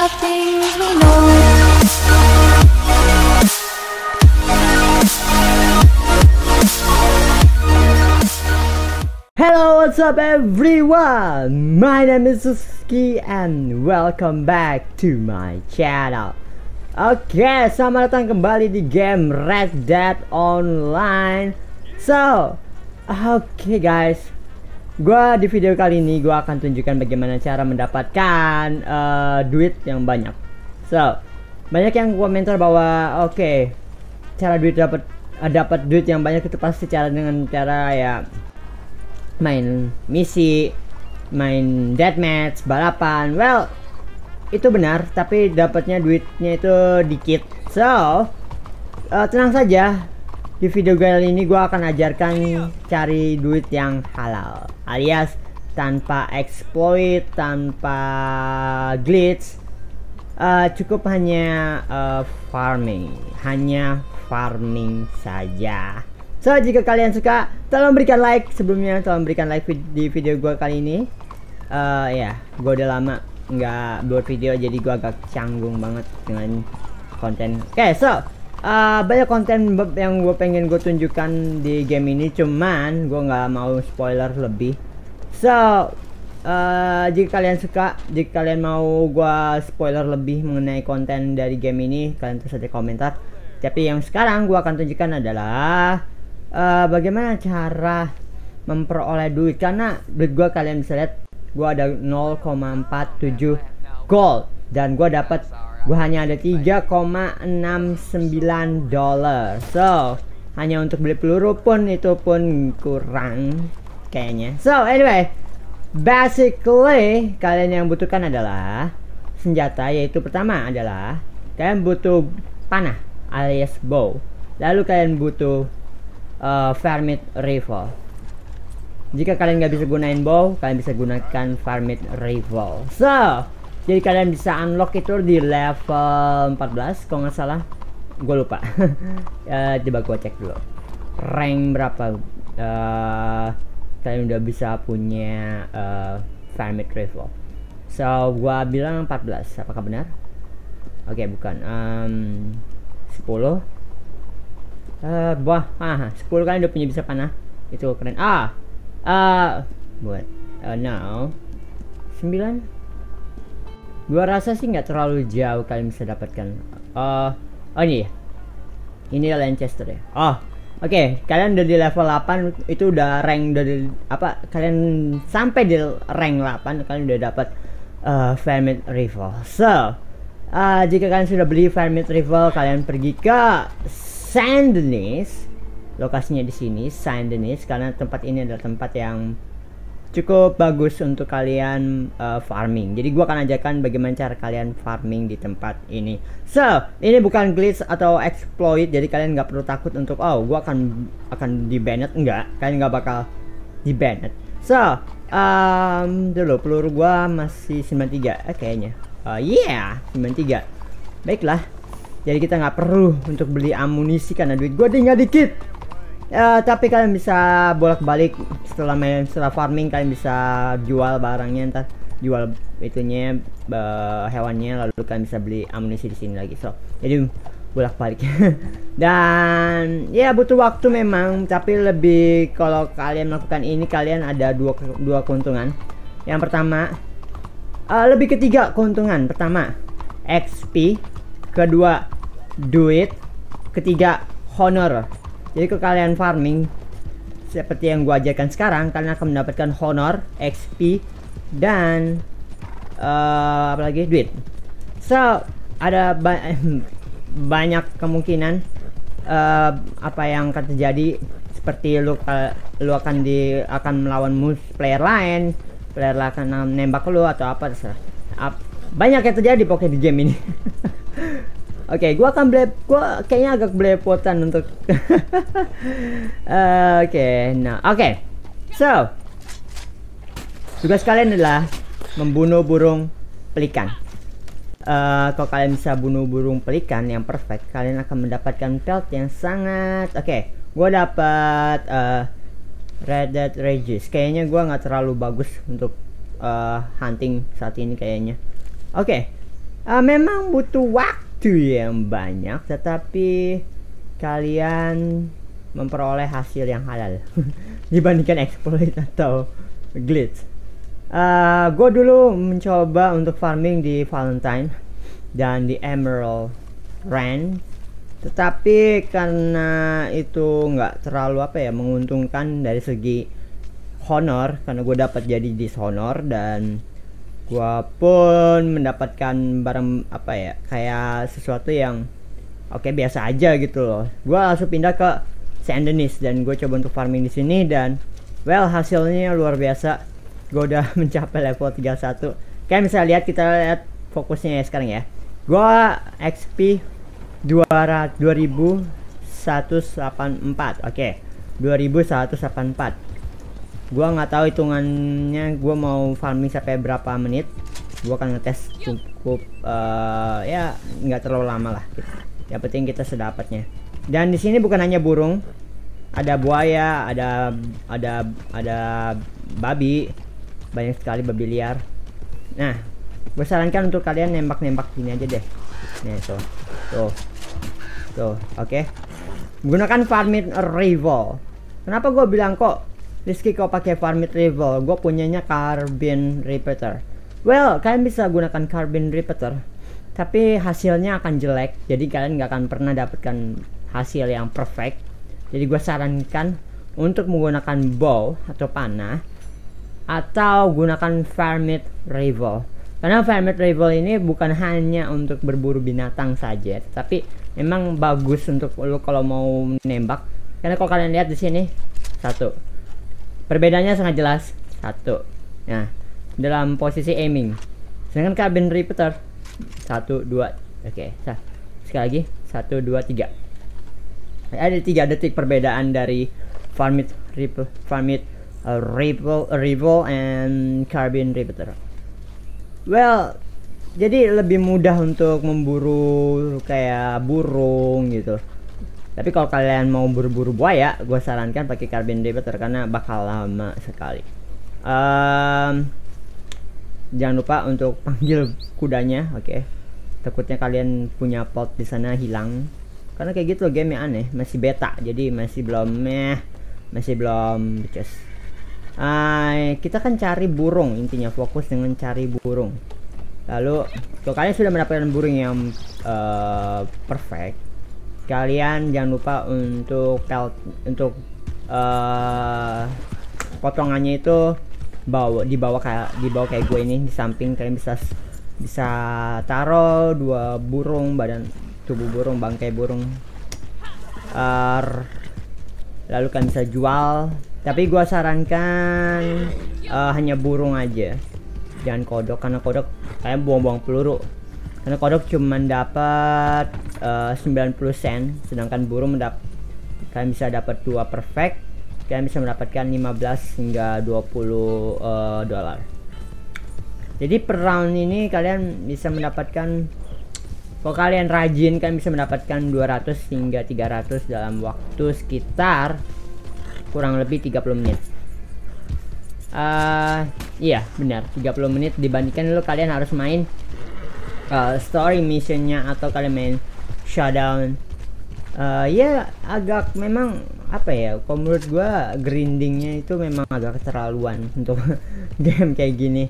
of things we know. Hello, what's up everyone? My name is Suski and welcome back to my channel. Oke, okay, selamat datang kembali di game Red Dead Online. So, okay guys, Gua di video kali ini gua akan tunjukkan bagaimana cara mendapatkan uh, duit yang banyak. So, banyak yang komentar bahwa oke, okay, cara duit dapat uh, dapat duit yang banyak itu pasti cara dengan cara ya main misi, main deathmatch, balapan. Well, itu benar, tapi dapatnya duitnya itu dikit. So, uh, tenang saja, di video kali ini gue akan ajarkan cari duit yang halal alias tanpa exploit, tanpa glitch. Uh, cukup hanya uh, farming, hanya farming saja. So jika kalian suka, tolong berikan like sebelumnya, tolong berikan like vid di video gue kali ini. Uh, ya, yeah, gue udah lama nggak buat video jadi gue agak canggung banget dengan konten. Oke, okay, so uh, banyak konten yang gue pengen gue tunjukkan di game ini cuman gue nggak mau spoiler lebih so uh, jika kalian suka jika kalian mau gue spoiler lebih mengenai konten dari game ini kalian tulis di komentar tapi yang sekarang gue akan tunjukkan adalah uh, bagaimana cara memperoleh duit karena duit gue kalian bisa lihat gue ada 0,47 gold dan gue dapat Gue hanya ada 3,69 dollar, So, hanya untuk beli peluru pun itu pun kurang kayaknya. So, anyway, basically kalian yang butuhkan adalah senjata yaitu pertama adalah kalian butuh panah alias bow. Lalu kalian butuh uh, Farmit Rifle. Jika kalian nggak bisa gunain bow, kalian bisa gunakan Farmit Rifle. So, jadi kalian bisa unlock itu di level 14 kalau nggak salah gue lupa uh, coba gue cek dulu rank berapa uh, kalian udah bisa punya uh, eh, Famit Rifle so gue bilang 14 apakah benar oke okay, bukan um, 10 uh, ah 10 kalian udah punya bisa panah itu keren ah uh, buat uh, now 9 Gua rasa sih nggak terlalu jauh kalian bisa dapatkan. Uh, oh ini ya. Ini Lancaster ya. Oh, oke. Okay. Kalian udah di level 8 itu udah rank dari apa? Kalian sampai di rank 8 kalian udah dapat uh, eh, Vermint Rival. So, uh, jika kalian sudah beli Vermint Rival, kalian pergi ke Saint Lokasinya di sini, Saint karena tempat ini adalah tempat yang cukup bagus untuk kalian uh, farming. Jadi gua akan ajarkan bagaimana cara kalian farming di tempat ini. So, ini bukan glitch atau exploit, jadi kalian nggak perlu takut untuk oh, gua akan akan di enggak. Kalian nggak bakal di So, um, dulu peluru gua masih 93 eh, kayaknya. Uh, yeah, 93. Baiklah. Jadi kita nggak perlu untuk beli amunisi karena duit gua tinggal dikit uh, tapi kalian bisa bolak-balik setelah main setelah farming kalian bisa jual barangnya ntar jual itunya uh, hewannya lalu kalian bisa beli amunisi di sini lagi so jadi bolak-balik dan ya butuh waktu memang tapi lebih kalau kalian melakukan ini kalian ada dua dua keuntungan yang pertama uh, lebih ketiga keuntungan pertama XP kedua duit ketiga honor jadi kalau kalian farming seperti yang gua ajarkan sekarang, kalian akan mendapatkan honor, XP dan uh, apa lagi duit. So ada ba banyak kemungkinan uh, apa yang akan terjadi seperti lu lu akan di akan melawan mus player lain, player lain akan nembak lu atau apa terserah. Banyak yang terjadi pokoknya di game ini. Oke, okay, gua akan blep, gua kayaknya agak belepotan untuk. oke, nah, oke. So, tugas kalian adalah membunuh burung pelikan. Uh, kalau kalian bisa bunuh burung pelikan yang perfect, kalian akan mendapatkan pelt yang sangat. Oke, okay, gua dapat uh, Red Dead Regis. Kayaknya gua nggak terlalu bagus untuk uh, hunting saat ini kayaknya. Oke, okay. uh, memang butuh waktu waktu yang banyak tetapi kalian memperoleh hasil yang halal dibandingkan exploit atau glitch. Uh, eh, gue dulu mencoba untuk farming di Valentine dan di Emerald Ranch, tetapi karena itu nggak terlalu apa ya menguntungkan dari segi honor karena gue dapat jadi dishonor dan gua pun mendapatkan barang apa ya kayak sesuatu yang oke okay, biasa aja gitu loh gua langsung pindah ke Saint Denis dan gue coba untuk farming di sini dan well hasilnya luar biasa gue udah mencapai level 31 kayak misalnya lihat kita lihat fokusnya ya sekarang ya Gua XP 200, 2184 oke okay. 2184 gua nggak tahu hitungannya gua mau farming sampai berapa menit gua akan ngetes cukup uh, ya nggak terlalu lama lah gitu. yang penting kita sedapatnya dan di sini bukan hanya burung ada buaya ada ada ada babi banyak sekali babi liar nah gue sarankan untuk kalian nembak-nembak gini aja deh nih tuh tuh tuh oke okay. menggunakan farming rival kenapa gue bilang kok Rizky kau pakai Farmit Rival? gue punyanya carbon repeater well kalian bisa gunakan carbon repeater tapi hasilnya akan jelek jadi kalian nggak akan pernah dapatkan hasil yang perfect jadi gue sarankan untuk menggunakan bow atau panah atau gunakan Farmit Rival. Karena Farmit Rival ini bukan hanya untuk berburu binatang saja, tapi memang bagus untuk lo kalau mau nembak. Karena kalau kalian lihat di sini, satu, Perbedaannya sangat jelas. Satu. Nah, dalam posisi aiming. Sedangkan kabin repeater. Satu, dua. Oke, okay. sekali lagi. Satu, dua, tiga. Ada tiga detik perbedaan dari farmit ripple, farmit uh, ripple, ripple, and carbine repeater. Well, jadi lebih mudah untuk memburu kayak burung gitu tapi kalau kalian mau buru-buru buaya gue sarankan pakai carbon debater karena bakal lama sekali um, jangan lupa untuk panggil kudanya oke okay? takutnya kalian punya pot di sana hilang karena kayak gitu game yang aneh masih beta jadi masih belum meh masih belum becus Ay, kita kan cari burung intinya fokus dengan cari burung lalu kalau kalian sudah mendapatkan burung yang uh, perfect kalian jangan lupa untuk pelt untuk uh, potongannya itu bawa di bawah kayak di bawah kayak gue ini di samping kalian bisa bisa taruh dua burung badan tubuh burung bangkai burung uh, lalu kalian bisa jual tapi gue sarankan uh, hanya burung aja jangan kodok karena kodok kayak buang-buang peluru karena kodok cuma dapat uh, 90 sen sedangkan burung mendapat kalian bisa dapat dua perfect kalian bisa mendapatkan 15 hingga 20 uh, eh, dolar jadi per round ini kalian bisa mendapatkan kalau kalian rajin kalian bisa mendapatkan 200 hingga 300 dalam waktu sekitar kurang lebih 30 menit uh, iya benar 30 menit dibandingkan lo kalian harus main uh, story missionnya atau kalian main shutdown uh, ya agak memang apa ya kalau menurut gue grindingnya itu memang agak keterlaluan untuk game kayak gini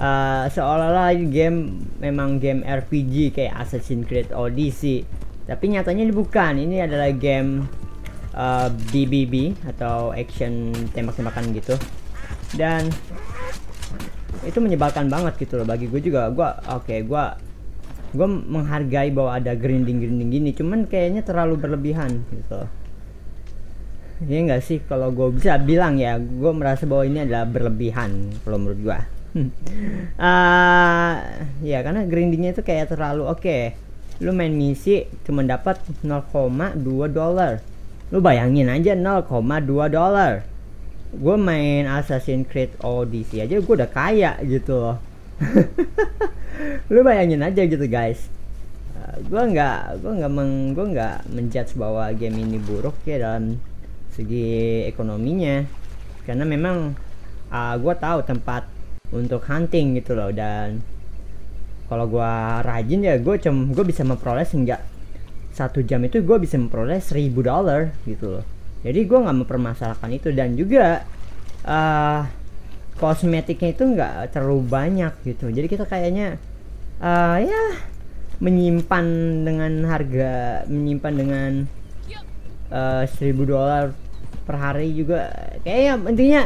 uh, seolah-olah game memang game RPG kayak Assassin's Creed Odyssey tapi nyatanya ini bukan ini adalah game uh, BBB atau action tembak-tembakan gitu dan itu menyebalkan banget gitu loh bagi gue juga gue oke okay, gue gue menghargai bahwa ada grinding grinding gini cuman kayaknya terlalu berlebihan gitu ini iya enggak sih kalau gue bisa bilang ya gue merasa bahwa ini adalah berlebihan kalau menurut gue uh, ah, ya karena grindingnya itu kayak terlalu oke okay, lu main misi cuma dapat 0,2 dolar lu bayangin aja 0,2 dolar gue main assassin Creed Odyssey aja gue udah kaya gitu loh lu bayangin aja gitu guys eh, gue nggak gue nggak meng gue nggak menjudge bahwa game ini buruk ya dalam segi ekonominya karena memang uh, eh, gue tahu tempat untuk hunting gitu loh dan kalau gue rajin ya gue cem gue bisa memperoleh sehingga satu jam itu gue bisa memperoleh seribu dollar gitu loh jadi gue nggak mempermasalahkan itu dan juga uh, kosmetiknya itu nggak terlalu banyak gitu jadi kita kayaknya uh, ya menyimpan dengan harga menyimpan dengan uh, dolar per hari juga kayaknya intinya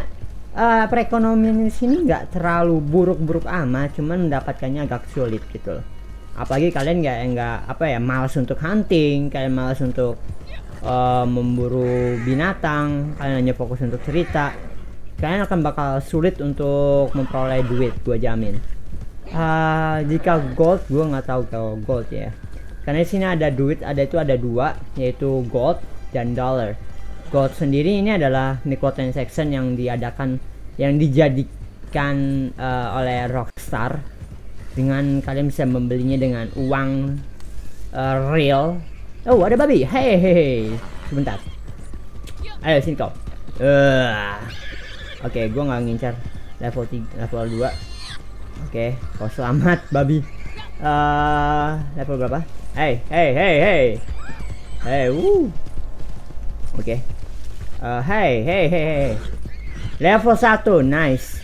uh, perekonomian di sini nggak terlalu buruk-buruk amat cuman mendapatkannya agak sulit gitu loh apalagi kalian nggak nggak apa ya malas untuk hunting kalian malas untuk uh, memburu binatang kalian hanya fokus untuk cerita kalian akan bakal sulit untuk memperoleh duit gue jamin uh, jika gold gue nggak tahu kalau gold ya karena di sini ada duit ada itu ada dua yaitu gold dan dollar gold sendiri ini adalah microtransaction yang diadakan yang dijadikan uh, oleh Rockstar dengan kalian bisa membelinya dengan uang uh, real Oh, ada babi. Hei, hei, hei. Sebentar. Ayo sini kau. Uh. Oke, okay, gua nggak ngincar level 3, level 2. Oke, okay. kau selamat babi. Uh, level berapa? Hei, hei, hei, hei. Hei, woo. Oke. Okay. Uh, eh, hei, hei, hei, hei. Level 1, nice.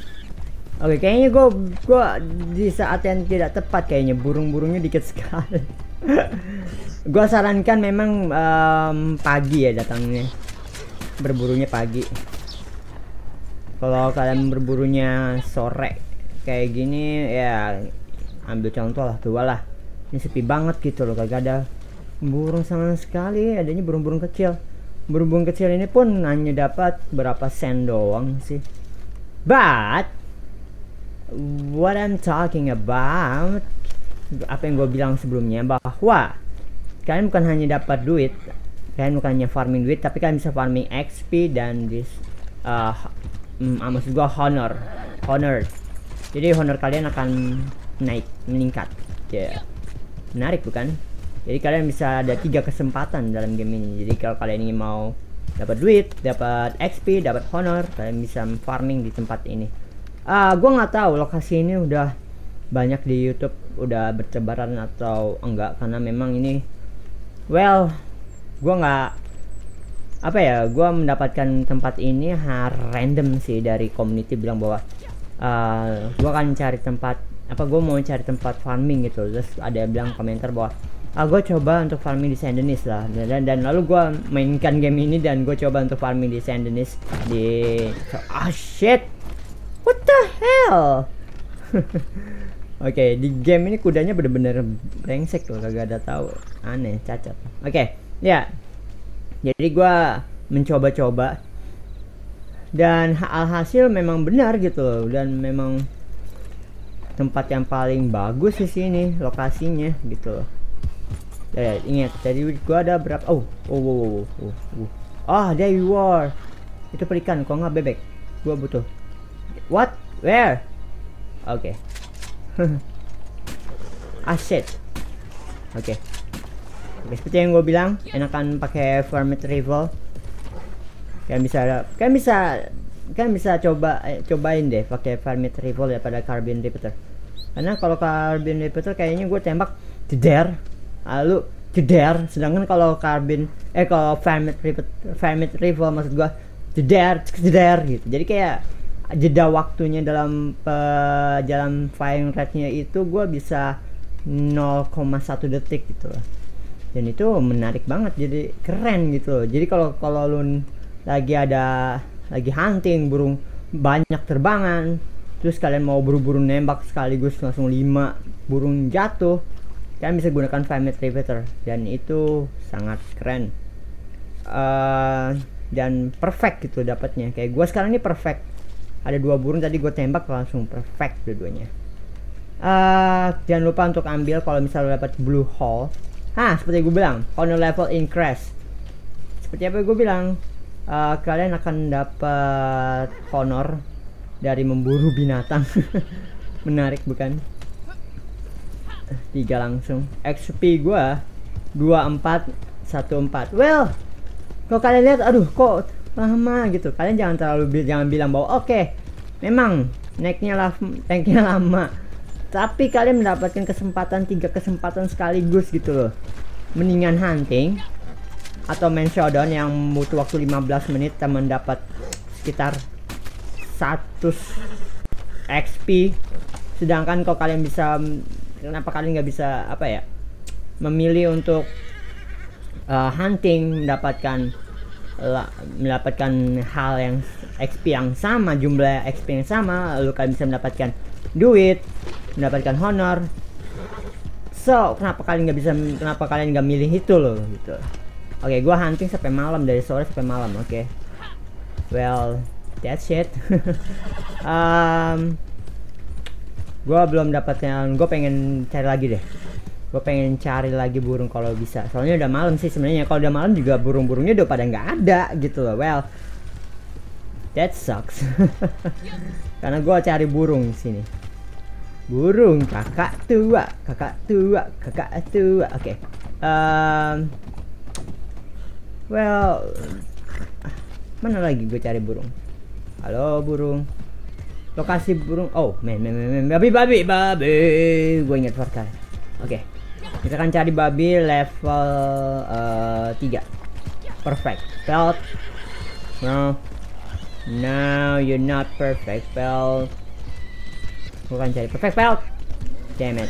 Oke, okay, kayaknya gue gua di saat yang tidak tepat kayaknya burung-burungnya dikit sekali. gue sarankan memang um, pagi ya datangnya. Berburunya pagi. Kalau kalian berburunya sore kayak gini ya ambil contoh lah tua lah. Ini sepi banget gitu loh kagak ada burung sama sekali, adanya burung-burung kecil. Burung-burung kecil ini pun hanya dapat berapa sen doang sih. But what I'm talking about apa yang gue bilang sebelumnya bahwa kalian bukan hanya dapat duit kalian bukan hanya farming duit tapi kalian bisa farming XP dan this uh, mm, maksud gua honor honor jadi honor kalian akan naik meningkat ya yeah. menarik bukan jadi kalian bisa ada tiga kesempatan dalam game ini jadi kalau kalian ingin mau dapat duit dapat XP dapat honor kalian bisa farming di tempat ini ah uh, gua nggak tahu lokasi ini udah banyak di YouTube udah bercebaran atau enggak karena memang ini well gue nggak apa ya gue mendapatkan tempat ini random sih dari community bilang bahwa uh, eh, gue akan cari tempat apa gue mau cari tempat farming gitu terus ada yang bilang komentar bahwa ah gue coba untuk farming di Saint lah dan, dan, dan lalu gue mainkan game ini dan gue coba untuk farming di Saint di ah oh, shit what the hell Oke, okay, di game ini kudanya bener-bener brengsek loh, kagak ada tahu. Aneh, cacat. Oke, okay, ya. Jadi gua mencoba-coba dan alhasil memang benar gitu loh dan memang tempat yang paling bagus di sini lokasinya gitu loh. Ya, ingat tadi gua ada berapa oh oh oh oh oh oh oh ah, there you are itu pelikan kok nggak bebek gua butuh what where oke okay aset ah, oke okay. okay, seperti yang gue bilang enakan pakai farm retrieval kalian bisa kalian bisa kalian bisa coba eh, cobain deh pakai farm ya pada carbon repeater karena kalau carbon repeater kayaknya gue tembak jeder lalu jeder sedangkan kalau carbon eh kalau farm repeater farm retrieval maksud gue jeder jeder gitu jadi kayak jeda waktunya dalam uh, jalan firing rate-nya itu gue bisa 0,1 detik gitu loh dan itu menarik banget jadi keren gitu loh jadi kalau kalau lu lagi ada lagi hunting burung banyak terbangan terus kalian mau buru-buru nembak sekaligus langsung 5 burung jatuh kalian bisa gunakan 5 meter repeater dan itu sangat keren uh, dan perfect gitu dapatnya kayak gue sekarang ini perfect ada dua burung tadi gue tembak langsung perfect dua-duanya uh, jangan lupa untuk ambil kalau misalnya dapat blue hole Hah, seperti gue bilang, honor level increase. Seperti apa gue bilang, uh, kalian akan dapat honor dari memburu binatang. Menarik bukan? Tiga langsung. XP gue dua empat satu empat Well, kalau kalian lihat aduh kok lama gitu kalian jangan terlalu jangan bilang bahwa oke okay, memang naiknya lah tanknya lama tapi kalian mendapatkan kesempatan tiga kesempatan sekaligus gitu loh mendingan hunting atau main showdown yang butuh waktu 15 menit dan mendapat sekitar 100 XP sedangkan kalau kalian bisa kenapa kalian nggak bisa apa ya memilih untuk uh, hunting mendapatkan mendapatkan hal yang XP yang sama jumlah XP yang sama lu kan bisa mendapatkan duit mendapatkan honor so kenapa kalian nggak bisa kenapa kalian nggak milih itu loh gitu oke okay, gua hunting sampai malam dari sore sampai malam oke okay. well that's it. um, gua belum dapatnya gua pengen cari lagi deh gue pengen cari lagi burung kalau bisa soalnya udah malam sih sebenarnya kalau udah malam juga burung-burungnya udah pada nggak ada gitu loh well that sucks karena gue cari burung sini burung kakak tua kakak tua kakak tua oke okay. um, well mana lagi gue cari burung halo burung lokasi burung oh men men men, babi babi babi gue inget perkara Oke. Okay. Kita akan cari babi level uh, eh, 3. Perfect. felt No. No, you're not perfect, Pelt. Bukan cari perfect felt Damn it.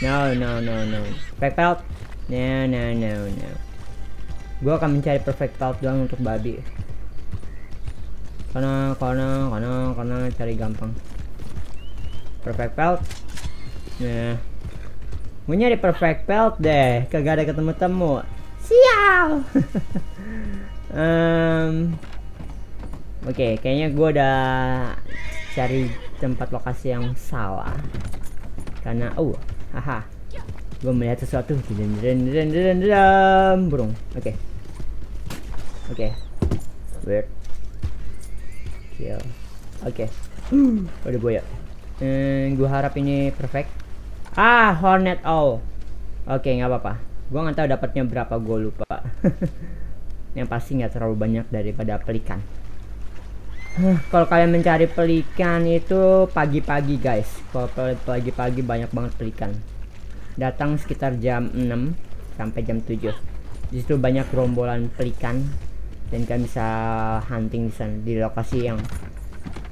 No, no, no, no. Perfect felt No, no, no, no. Gue akan mencari perfect felt doang untuk babi. Karena, karena, karena, karena cari gampang. Perfect felt Nah. Yeah. Gue nyari perfect belt deh, kagak ada ketemu-temu. Sial. um, Oke, okay, kayaknya gue udah cari tempat lokasi yang salah. Karena, oh, haha, gue melihat sesuatu. Burung. Oke, okay. oke, okay. weird. Kill. Oke, okay. udah boya. Hmm, gue harap ini perfect. Ah, Hornet Owl. Oke, okay, nggak apa-apa. Gue nggak tahu dapatnya berapa, gue lupa. Yang pasti nggak terlalu banyak daripada pelikan. Huh, kalau kalian mencari pelikan itu pagi-pagi guys. Kalau pagi-pagi banyak banget pelikan. Datang sekitar jam 6 sampai jam 7. Di situ banyak rombolan pelikan dan kalian bisa hunting di sana di lokasi yang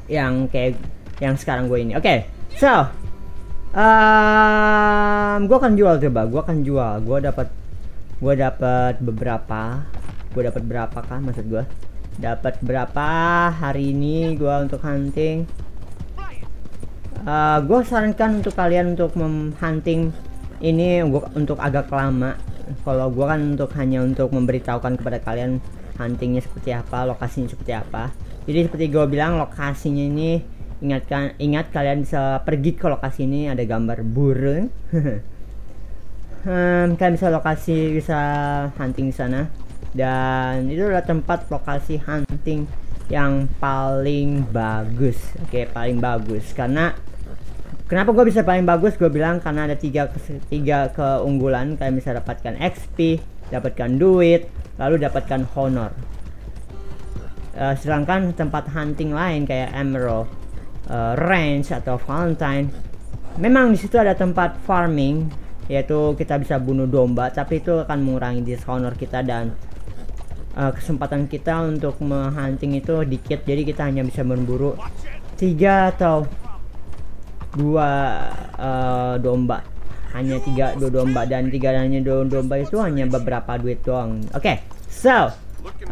yang kayak yang sekarang gue ini. Oke. Okay, so, um, ehm, gue akan jual coba gue akan jual gue dapat gue dapat beberapa gue dapat berapa kan maksud gue dapat berapa hari ini gue untuk hunting uh, eh, gue sarankan untuk kalian untuk hunting ini gua, untuk agak lama kalau gue kan untuk hanya untuk memberitahukan kepada kalian huntingnya seperti apa lokasinya seperti apa jadi seperti gue bilang lokasinya ini Ingatkan, ingat kalian bisa pergi ke lokasi ini ada gambar burung. hmm, kalian bisa lokasi bisa hunting di sana dan itu adalah tempat lokasi hunting yang paling bagus. Oke, okay, paling bagus karena kenapa gue bisa paling bagus? Gue bilang karena ada tiga tiga keunggulan kalian bisa dapatkan XP, dapatkan duit, lalu dapatkan honor. Uh, sedangkan tempat hunting lain kayak Emerald uh, ranch atau Valentine memang di situ ada tempat farming yaitu kita bisa bunuh domba tapi itu akan mengurangi dishonor kita dan uh, kesempatan kita untuk menghunting itu dikit jadi kita hanya bisa memburu tiga atau dua uh, domba hanya tiga dua domba dan tiga hanya dua domba itu hanya beberapa duit doang oke okay, so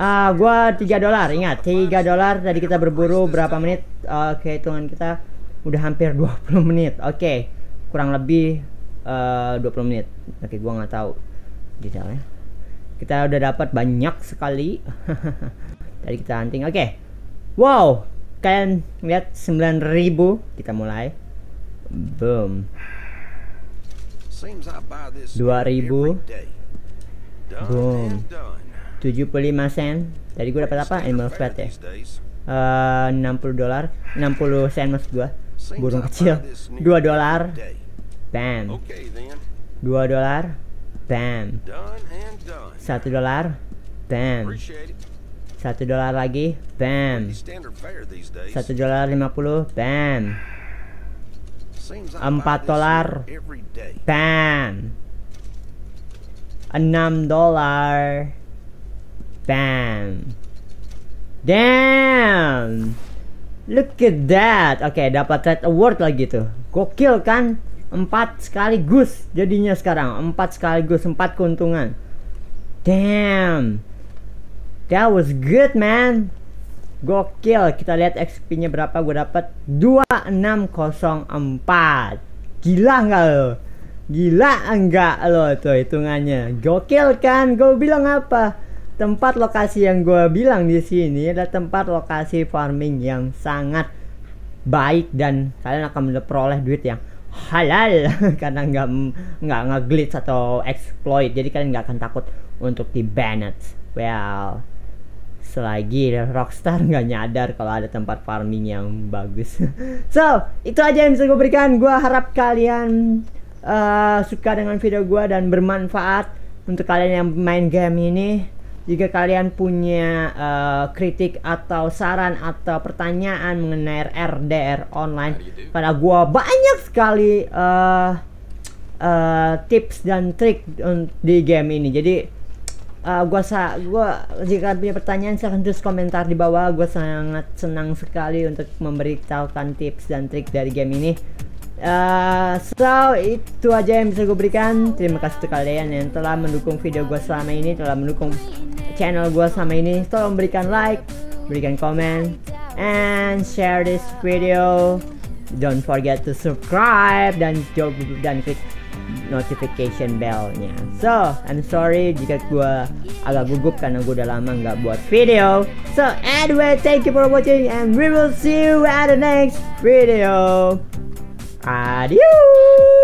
uh, gua 3 dolar. Ingat, 3 dolar tadi kita berburu berapa menit? Oke, okay, hitungan kita udah hampir 20 menit. Oke. Okay. Kurang lebih eh, uh, 20 menit. Oke, okay, gua nggak tahu detailnya. Kita udah dapat banyak sekali. tadi kita hunting. Oke. Okay. Wow. Kalian lihat 9000. Kita mulai. Boom. 2000. Boom. 75 sen tadi gue dapat apa animal fat ya eh, uh, 60 dolar 60 sen maksud gue burung kecil 2 dolar bam 2 dolar bam 1 dolar bam 1 dolar lagi bam 1 dolar 50 bam 4 dolar bam 6 dolar Bam. Damn. Look at that. Oke, okay, dapat trade award lagi tuh. Gokil kan? Empat sekaligus jadinya sekarang. Empat sekaligus, empat keuntungan. Damn. That was good, man. Gokil. Kita lihat XP-nya berapa gue dapat 2604. Gila nggak lo? Gila enggak lo tuh hitungannya. Gokil kan? Gue bilang apa? tempat lokasi yang gue bilang di sini adalah tempat lokasi farming yang sangat baik dan kalian akan memperoleh duit yang halal karena nggak nggak ngeglitch atau exploit jadi kalian nggak akan takut untuk di banned well selagi Rockstar nggak nyadar kalau ada tempat farming yang bagus so itu aja yang bisa gue berikan gue harap kalian uh, suka dengan video gue dan bermanfaat untuk kalian yang main game ini jika kalian punya uh, kritik atau saran atau pertanyaan mengenai RDR online, nah, gitu. pada gua banyak sekali uh, uh, tips dan trik di game ini. Jadi uh, gua sa gua jika punya pertanyaan silahkan tulis komentar di bawah. Gua sangat senang sekali untuk memberitahukan tips dan trik dari game ini. Uh, so itu aja yang bisa gue berikan Terima kasih untuk kalian yang telah mendukung video gue selama ini Telah mendukung channel gue selama ini Tolong berikan like, berikan komen And share this video Don't forget to subscribe Dan, dan klik notification bellnya So I'm sorry jika gue agak gugup karena gue udah lama nggak buat video So anyway thank you for watching And we will see you at the next video Adeus!